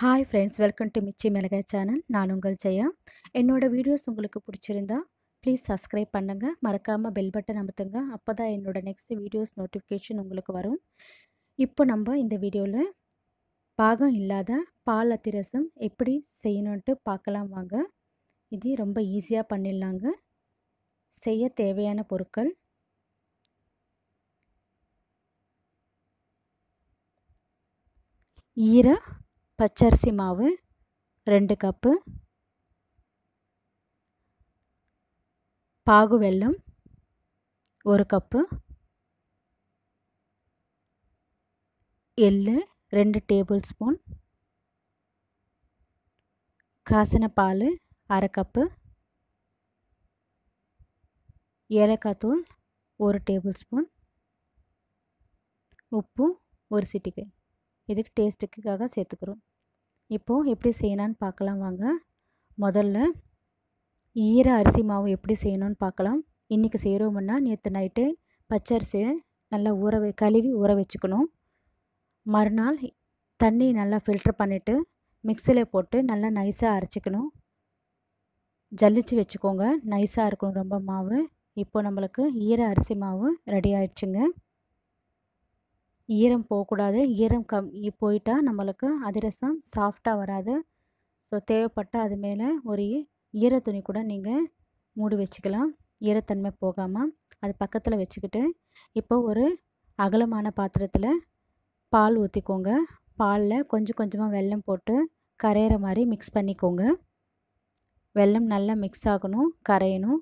hi friends welcome to மிச்சி மிளகாய் channel நான் உங்கள் ஜெயா என்னோடய வீடியோஸ் உங்களுக்கு பிடிச்சிருந்தா ப்ளீஸ் சப்ஸ்கிரைப் பண்ணுங்கள் மறக்காமல் பெல் பட்டன் அமுத்துங்க அப்போ தான் என்னோடய நெக்ஸ்ட் வீடியோஸ் நோட்டிஃபிகேஷன் உங்களுக்கு வரும் இப்போ நம்ம இந்த வீடியோவில் பாகம் இல்லாத பால் அத்திரசம் எப்படி செய்யணுன்ட்டு பார்க்கலாம் வாங்க இது ரொம்ப ஈஸியாக பண்ணிடலாங்க செய்ய தேவையான பொருட்கள் ஈர பச்சரிசி மாவு ரெண்டு கப்பு பாகு வெல்லம் ஒரு கப்பு எள்ளு ரெண்டு டேபிள் ஸ்பூன் காசின பால் அரை கப்பு ஏலக்காய் தூள் ஒரு டேபிள் ஸ்பூன் உப்பு ஒரு சிட்டிகை இதுக்கு டேஸ்ட்டுக்காக சேர்த்துக்கிறோம் இப்போது எப்படி செய்யணான்னு பார்க்கலாம் வாங்க முதல்ல ஈர அரிசி மாவு எப்படி செய்யணும்னு பார்க்கலாம் இன்றைக்கி செய்கிறோமுன்னா நேற்று நைட்டு பச்சரிசியை நல்லா ஊற வை கழுவி ஊற வச்சுக்கணும் மறுநாள் தண்ணி நல்லா ஃபில்டர் பண்ணிவிட்டு மிக்சியில் போட்டு நல்லா நைஸாக அரைச்சிக்கணும் ஜல்லிச்சு வச்சுக்கோங்க நைஸாக இருக்கணும் ரொம்ப மாவு இப்போ நம்மளுக்கு ஈர அரிசி மாவு ரெடி ஆயிடுச்சுங்க ஈரம் போகக்கூடாது ஈரம் கம் போயிட்டால் நம்மளுக்கு அதிரசம் சாஃப்டாக வராது ஸோ தேவைப்பட்டால் அது மேலே ஒரு ஈர துணி கூட நீங்கள் மூடி வச்சுக்கலாம் ஈரத்தன்மை போகாமல் அது பக்கத்தில் வச்சுக்கிட்டு இப்போ ஒரு அகலமான பாத்திரத்தில் பால் ஊற்றிக்கோங்க பாலில் கொஞ்சம் கொஞ்சமாக வெல்லம் போட்டு கரையிற மாதிரி மிக்ஸ் பண்ணிக்கோங்க வெல்லம் நல்லா மிக்ஸ் ஆகணும் கரையணும்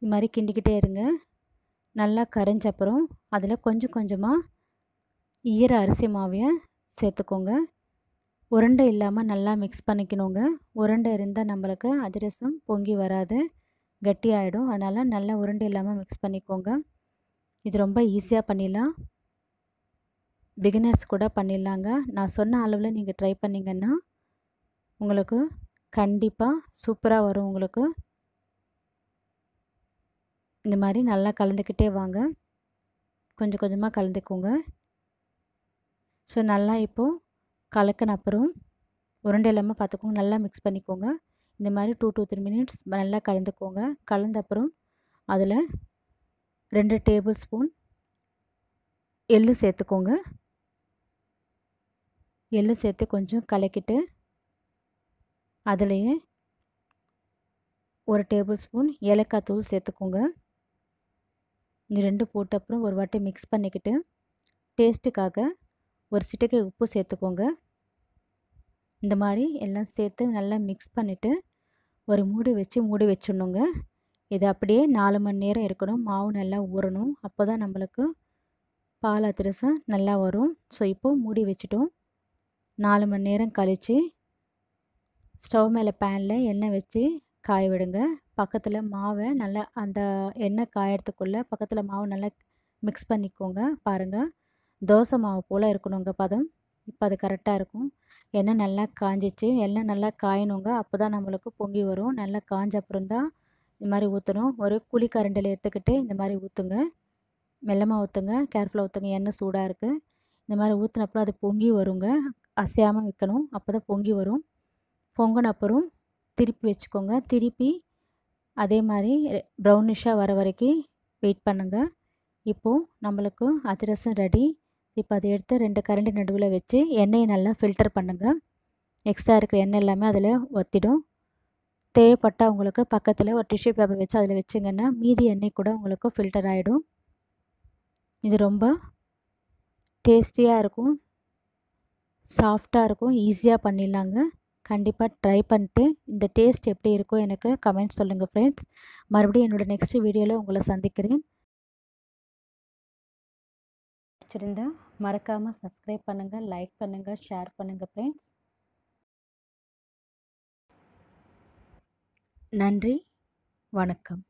இது மாதிரி கிண்டிக்கிட்டே இருங்க நல்லா கரைஞ்சப்புறம் அதில் கொஞ்சம் கொஞ்சமாக ஈர அரிசி மாவியை சேர்த்துக்கோங்க உருண்டை இல்லாமல் நல்லா மிக்ஸ் பண்ணிக்கணுங்க உருண்டை இருந்தால் நம்மளுக்கு அதிரசம் பொங்கி வராது கெட்டியாகிடும் அதனால் நல்லா உருண்டை இல்லாமல் மிக்ஸ் பண்ணிக்கோங்க இது ரொம்ப ஈஸியாக பண்ணிடலாம் பிகினர்ஸ் கூட பண்ணிடலாங்க நான் சொன்ன அளவில் நீங்கள் ட்ரை பண்ணிங்கன்னா உங்களுக்கு கண்டிப்பாக சூப்பராக வரும் உங்களுக்கு இந்த மாதிரி நல்லா கலந்துக்கிட்டே வாங்க கொஞ்சம் கொஞ்சமாக கலந்துக்கோங்க ஸோ நல்லா இப்போது கலக்கின அப்புறம் உருண்டை இல்லாமல் பார்த்துக்கோங்க நல்லா மிக்ஸ் பண்ணிக்கோங்க இந்த மாதிரி டூ டூ த்ரீ மினிட்ஸ் நல்லா கலந்துக்கோங்க கலந்த அப்புறம் அதில் ரெண்டு டேபிள் ஸ்பூன் எள்ளு சேர்த்துக்கோங்க எள்ளு சேர்த்து கொஞ்சம் கலக்கிட்டு அதுலேயே ஒரு டேபிள் ஸ்பூன் ஏலக்காய் தூள் சேர்த்துக்கோங்க இந்த ரெண்டும் போட்ட அப்புறம் ஒரு வாட்டி மிக்ஸ் பண்ணிக்கிட்டு டேஸ்ட்டுக்காக ஒரு சிட்டுக்கை உப்பு சேர்த்துக்கோங்க இந்த மாதிரி எல்லாம் சேர்த்து நல்லா மிக்ஸ் பண்ணிவிட்டு ஒரு மூடி வச்சு மூடி வச்சிடணுங்க இது அப்படியே நாலு மணி நேரம் இருக்கணும் மாவு நல்லா ஊறணும் அப்போ தான் நம்மளுக்கு பால் அத்திரசம் நல்லா வரும் ஸோ இப்போது மூடி வச்சுட்டோம் நாலு மணி நேரம் கழித்து ஸ்டவ் மேலே பேனில் எண்ணெய் வச்சு காய விடுங்க பக்கத்தில் மாவை நல்லா அந்த எண்ணெய் காயறதுக்குள்ளே பக்கத்தில் மாவு நல்லா மிக்ஸ் பண்ணிக்கோங்க பாருங்கள் தோசை மாவு போல் இருக்கணுங்க பதம் இப்போ அது கரெக்டாக இருக்கும் எண்ணெய் நல்லா காஞ்சிச்சு எண்ணெய் நல்லா காயணுங்க அப்போ தான் நம்மளுக்கு பொங்கி வரும் நல்லா காஞ்ச அப்புறம் தான் இது மாதிரி ஊற்றணும் ஒரு குழி கரண்டில் எடுத்துக்கிட்டு இந்த மாதிரி ஊற்றுங்க மெல்லமாக ஊற்றுங்க கேர்ஃபுல்லாக ஊற்றுங்க எண்ணெய் சூடாக இருக்குது இந்த மாதிரி ஊற்றினப்புறம் அது பொங்கி வருங்க அசையாமல் வைக்கணும் அப்போ தான் பொங்கி வரும் பொங்கின அப்புறம் திருப்பி வச்சுக்கோங்க திருப்பி அதே மாதிரி ப்ரௌனிஷாக வர வரைக்கும் வெயிட் பண்ணுங்கள் இப்போது நம்மளுக்கு அதிரசம் ரெடி இப்போ அதை எடுத்து ரெண்டு கரண்டி நடுவில் வச்சு எண்ணெயை நல்லா ஃபில்டர் பண்ணுங்கள் எக்ஸ்ட்ரா இருக்கிற எண்ணெய் எல்லாமே அதில் ஒத்திடும் தேவைப்பட்டால் உங்களுக்கு பக்கத்தில் ஒரு டிஷ்யூ பேப்பர் வச்சு அதில் வச்சிங்கன்னா மீதி எண்ணெய் கூட உங்களுக்கு ஃபில்டர் ஆகிடும் இது ரொம்ப டேஸ்டியாக இருக்கும் சாஃப்டாக இருக்கும் ஈஸியாக பண்ணிடலாங்க கண்டிப்பாக ட்ரை பண்ணிட்டு இந்த டேஸ்ட் எப்படி இருக்கோ எனக்கு கமெண்ட் சொல்லுங்கள் ஃப்ரெண்ட்ஸ் மறுபடியும் என்னோடய நெக்ஸ்ட் வீடியோவில் உங்களை சந்திக்கிறேன் பிடிச்சிருந்தா மறக்காமல் சப்ஸ்கிரைப் பண்ணுங்கள் லைக் பண்ணுங்கள் ஷேர் பண்ணுங்கள் ஃப்ரெண்ட்ஸ் நன்றி வணக்கம்